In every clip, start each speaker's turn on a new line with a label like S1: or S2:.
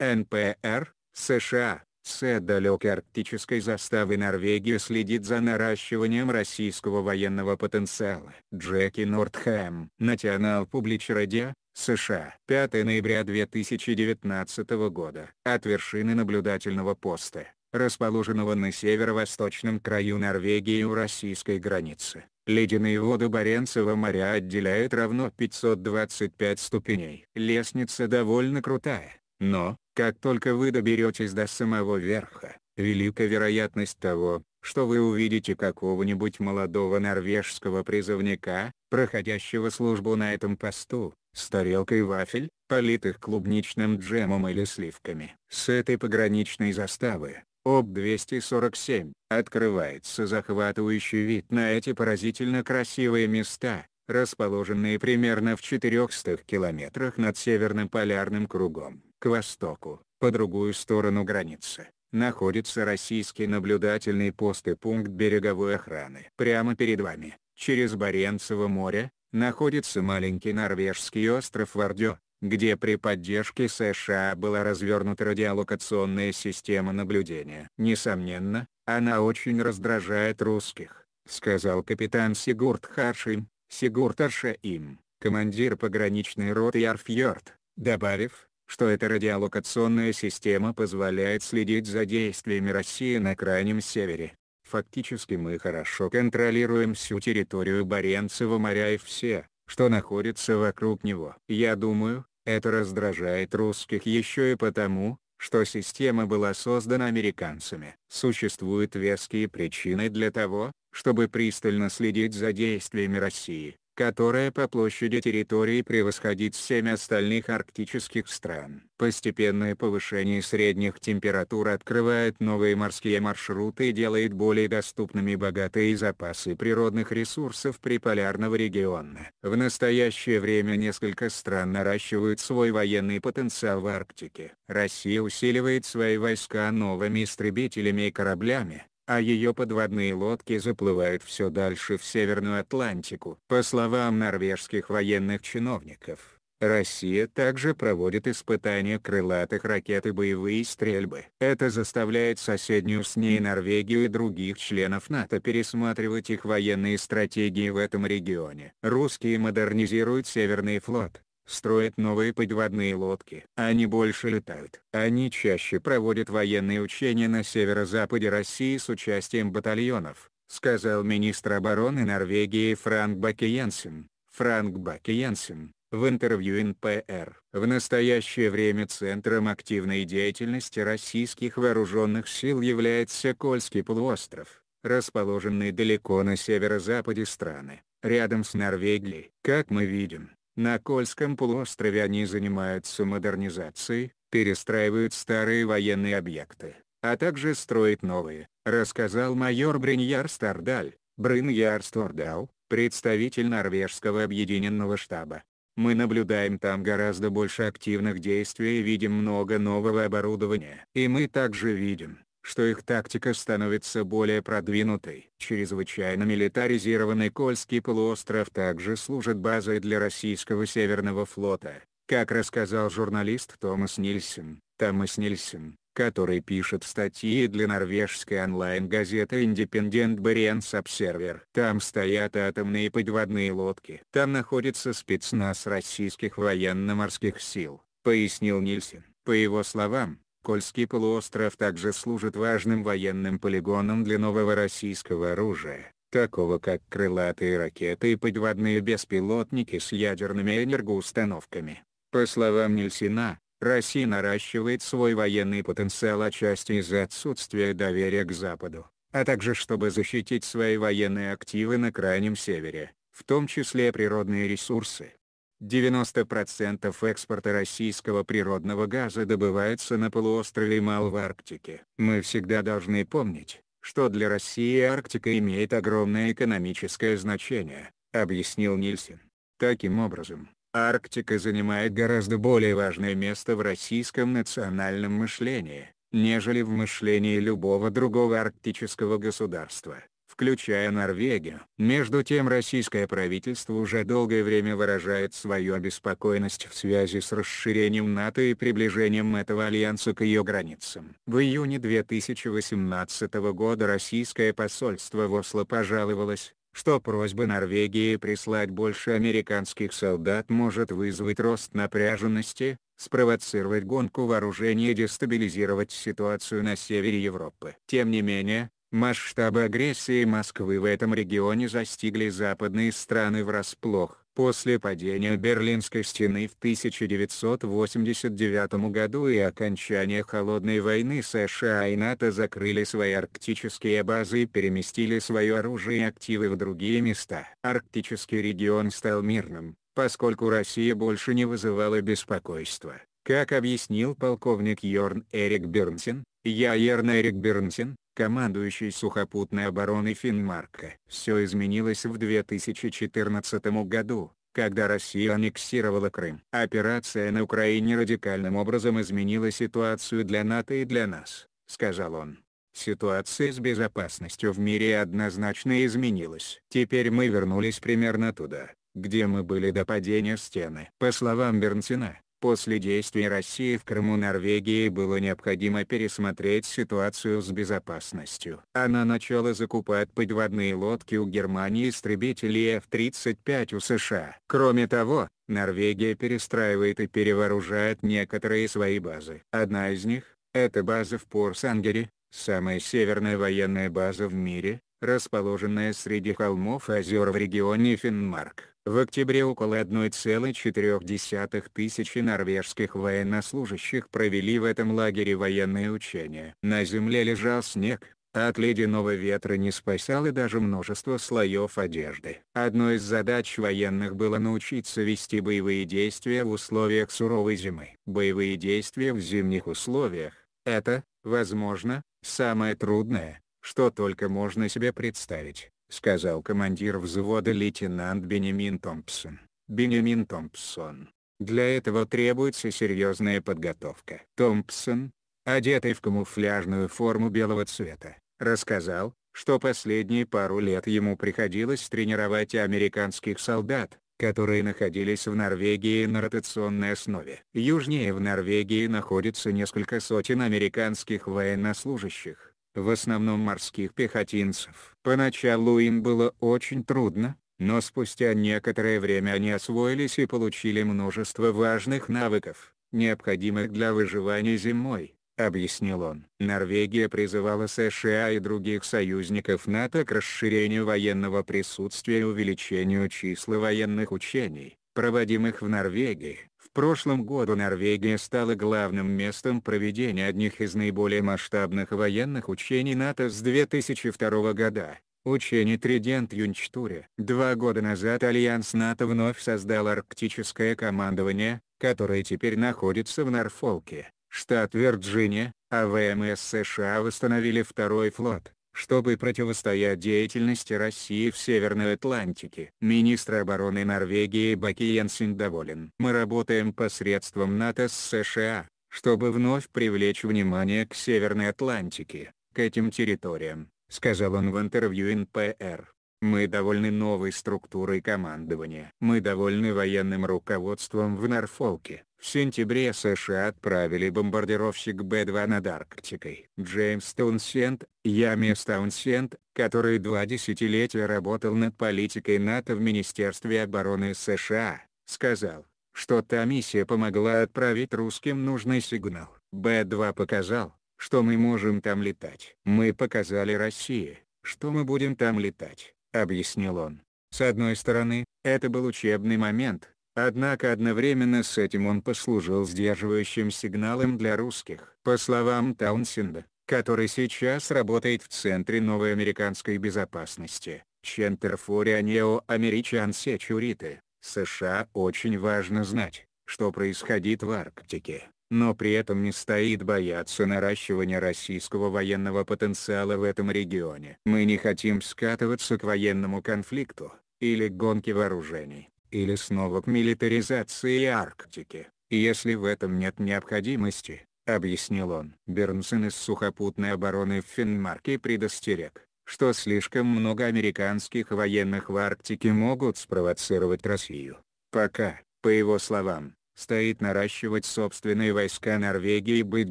S1: НПР, США, с далекой арктической заставы Норвегии следит за наращиванием российского военного потенциала. Джеки Нортхэм, Национал Публич Радио, США. 5 ноября 2019 года. От вершины наблюдательного поста, расположенного на северо-восточном краю Норвегии у российской границы, ледяные воды Баренцева моря отделяют равно 525 ступеней. Лестница довольно крутая, но, как только вы доберетесь до самого верха, велика вероятность того, что вы увидите какого-нибудь молодого норвежского призывника, проходящего службу на этом посту, с тарелкой вафель, политых клубничным джемом или сливками. С этой пограничной заставы, ОБ-247, открывается захватывающий вид на эти поразительно красивые места, расположенные примерно в 400 километрах над Северным полярным кругом. К востоку, по другую сторону границы, находится российский наблюдательный пост и пункт береговой охраны. Прямо перед вами, через Баренцево море, находится маленький норвежский остров Вардё, где при поддержке США была развернута радиолокационная система наблюдения. Несомненно, она очень раздражает русских, сказал капитан Сигурд Харшим, Сигурд Аршаим, командир пограничной роты Ярфьорд, добавив, что эта радиолокационная система позволяет следить за действиями России на Крайнем Севере. Фактически мы хорошо контролируем всю территорию Баренцева моря и все, что находится вокруг него. Я думаю, это раздражает русских еще и потому, что система была создана американцами. Существуют веские причины для того, чтобы пристально следить за действиями России, которая по площади территории превосходит 7 остальных арктических стран. Постепенное повышение средних температур открывает новые морские маршруты и делает более доступными богатые запасы природных ресурсов приполярного региона. В настоящее время несколько стран наращивают свой военный потенциал в Арктике. Россия усиливает свои войска новыми истребителями и кораблями, а ее подводные лодки заплывают все дальше в Северную Атлантику. По словам норвежских военных чиновников, Россия также проводит испытания крылатых ракет и боевые стрельбы. Это заставляет соседнюю с ней Норвегию и других членов НАТО пересматривать их военные стратегии в этом регионе. Русские модернизируют Северный флот строят новые подводные лодки. Они больше летают. Они чаще проводят военные учения на северо-западе России с участием батальонов, сказал министр обороны Норвегии Франк Бакиянсен. Франк Бакиянсен, в интервью НПР. В настоящее время центром активной деятельности российских вооруженных сил является Кольский полуостров, расположенный далеко на северо-западе страны, рядом с Норвегией. Как мы видим, на Кольском полуострове они занимаются модернизацией, перестраивают старые военные объекты, а также строят новые, рассказал майор Бриньяр Стардаль, Бриньяр Стордал, представитель Норвежского объединенного штаба. Мы наблюдаем там гораздо больше активных действий и видим много нового оборудования. И мы также видим, что их тактика становится более продвинутой. Чрезвычайно милитаризированный Кольский полуостров также служит базой для российского Северного флота. Как рассказал журналист Томас Нильсен, Томас Нильсен, который пишет статьи для норвежской онлайн-газеты Independent Barents Observer. Там стоят атомные подводные лодки. Там находится спецназ российских военно-морских сил, пояснил Нильсен. По его словам, Кольский полуостров также служит важным военным полигоном для нового российского оружия, такого как крылатые ракеты и подводные беспилотники с ядерными энергоустановками. По словам Нельсина, Россия наращивает свой военный потенциал отчасти из-за отсутствия доверия к Западу, а также чтобы защитить свои военные активы на Крайнем Севере, в том числе природные ресурсы. 90% экспорта российского природного газа добывается на полуострове и Малоарктике. Мы всегда должны помнить, что для России Арктика имеет огромное экономическое значение, объяснил Нильсен. Таким образом, Арктика занимает гораздо более важное место в российском национальном мышлении, нежели в мышлении любого другого арктического государства включая Норвегию. Между тем российское правительство уже долгое время выражает свою обеспокоенность в связи с расширением НАТО и приближением этого альянса к ее границам. В июне 2018 года российское посольство в Осло пожаловалось, что просьба Норвегии прислать больше американских солдат может вызвать рост напряженности, спровоцировать гонку вооружений и дестабилизировать ситуацию на севере Европы. Тем не менее, Масштабы агрессии Москвы в этом регионе застигли западные страны врасплох. После падения Берлинской стены в 1989 году и окончания Холодной войны США и НАТО закрыли свои арктические базы и переместили свое оружие и активы в другие места. Арктический регион стал мирным, поскольку Россия больше не вызывала беспокойства. Как объяснил полковник Йорн Эрик Бернсен, я Йорн Эрик Бернсен, командующий сухопутной обороной Финмарка. Все изменилось в 2014 году, когда Россия аннексировала Крым. Операция на Украине радикальным образом изменила ситуацию для НАТО и для нас, сказал он. Ситуация с безопасностью в мире однозначно изменилась. Теперь мы вернулись примерно туда, где мы были до падения стены. По словам Бернсина, После действий России в Крыму Норвегии было необходимо пересмотреть ситуацию с безопасностью. Она начала закупать подводные лодки у Германии истребители F-35 у США. Кроме того, Норвегия перестраивает и перевооружает некоторые свои базы. Одна из них – это база в Порсангере, самая северная военная база в мире, расположенная среди холмов и озер в регионе Финмарк. В октябре около 1,4 тысячи норвежских военнослужащих провели в этом лагере военные учения. На земле лежал снег, от ледяного ветра не спасало даже множество слоев одежды. Одной из задач военных было научиться вести боевые действия в условиях суровой зимы. Боевые действия в зимних условиях – это, возможно, самое трудное, что только можно себе представить сказал командир взвода лейтенант Бенемин Томпсон. Бенемин Томпсон. Для этого требуется серьезная подготовка. Томпсон, одетый в камуфляжную форму белого цвета, рассказал, что последние пару лет ему приходилось тренировать американских солдат, которые находились в Норвегии на ротационной основе. Южнее в Норвегии находится несколько сотен американских военнослужащих в основном морских пехотинцев. Поначалу им было очень трудно, но спустя некоторое время они освоились и получили множество важных навыков, необходимых для выживания зимой, объяснил он. Норвегия призывала США и других союзников НАТО к расширению военного присутствия и увеличению числа военных учений, проводимых в Норвегии. В прошлом году Норвегия стала главным местом проведения одних из наиболее масштабных военных учений НАТО с 2002 года. Учение Тридент Юнчтуре. Два года назад Альянс НАТО вновь создал арктическое командование, которое теперь находится в Норфолке, штат Вирджиния, а ВМС США восстановили второй флот, чтобы противостоять деятельности России в Северной Атлантике. Министр обороны Норвегии Баки Йенсен доволен. Мы работаем посредством НАТО с США, чтобы вновь привлечь внимание к Северной Атлантике, к этим территориям, сказал он в интервью НПР. Мы довольны новой структурой командования. Мы довольны военным руководством в Норфолке. В сентябре США отправили бомбардировщик Б-2 над Арктикой. Джеймс Таунсенд, Ямис Таунсенд, который два десятилетия работал над политикой НАТО в Министерстве обороны США, сказал, что та миссия помогла отправить русским нужный сигнал. Б-2 показал, что мы можем там летать. Мы показали России, что мы будем там летать, объяснил он. С одной стороны, это был учебный момент, Однако одновременно с этим он послужил сдерживающим сигналом для русских. По словам Таунсенда, который сейчас работает в Центре новой американской безопасности, Чентерфория Неоамерикан Сечурите, США очень важно знать, что происходит в Арктике, но при этом не стоит бояться наращивания российского военного потенциала в этом регионе. Мы не хотим скатываться к военному конфликту, или гонке вооружений или снова к милитаризации Арктики, если в этом нет необходимости, объяснил он. Бернсон из сухопутной обороны в Финмарке предостерег, что слишком много американских военных в Арктике могут спровоцировать Россию. Пока, по его словам, стоит наращивать собственные войска Норвегии и быть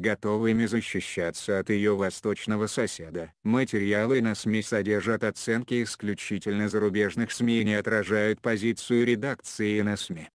S1: готовыми защищаться от ее восточного соседа. Материалы на СМИ содержат оценки исключительно зарубежных СМИ и не отражают позицию редакции на СМИ.